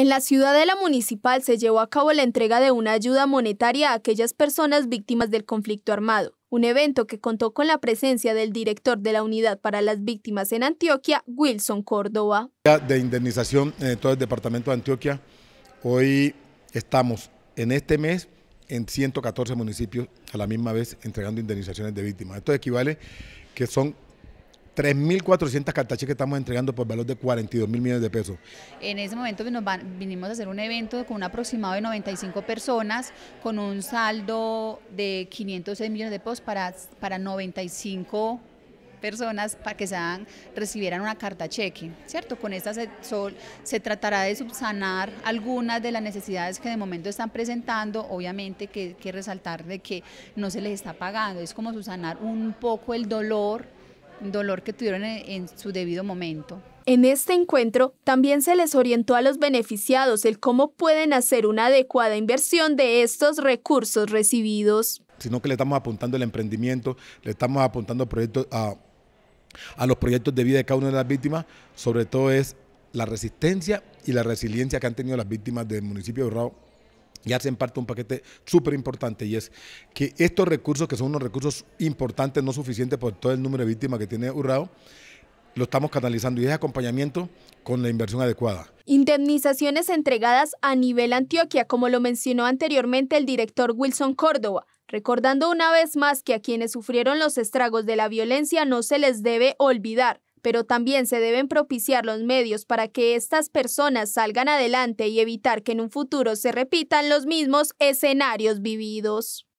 En la ciudad de la Municipal se llevó a cabo la entrega de una ayuda monetaria a aquellas personas víctimas del conflicto armado, un evento que contó con la presencia del director de la Unidad para las Víctimas en Antioquia, Wilson Córdoba. De indemnización en todo el departamento de Antioquia, hoy estamos en este mes en 114 municipios a la misma vez entregando indemnizaciones de víctimas. Esto equivale que son 3.400 cartas que estamos entregando por valor de 42 mil millones de pesos. En ese momento pues, nos vinimos a hacer un evento con un aproximado de 95 personas, con un saldo de 506 millones de pesos para, para 95 personas para que sean, recibieran una carta cheque, ¿cierto? Con esta se, se tratará de subsanar algunas de las necesidades que de momento están presentando, obviamente que, que resaltar de que no se les está pagando, es como subsanar un poco el dolor dolor que tuvieron en, su debido momento. En este encuentro también se les orientó a los beneficiados el cómo pueden hacer una adecuada inversión de estos recursos recibidos. Sino que le estamos apuntando el emprendimiento, le estamos apuntando proyectos a, los proyectos de vida de cada una de las víctimas, sobre todo es la resistencia y la resiliencia que han tenido las víctimas del municipio de y hacen parte un paquete súper importante y es que estos recursos, que son unos recursos importantes, no suficientes por todo el número de víctimas que tiene Urrao, lo estamos canalizando y es acompañamiento con la inversión adecuada. Indemnizaciones entregadas a nivel Antioquia, como lo mencionó anteriormente el director Wilson Córdoba, recordando una vez más que a quienes sufrieron los estragos de la violencia no se les debe olvidar pero también se deben propiciar los medios para que estas personas salgan adelante y evitar que en un futuro se repitan los mismos escenarios vividos.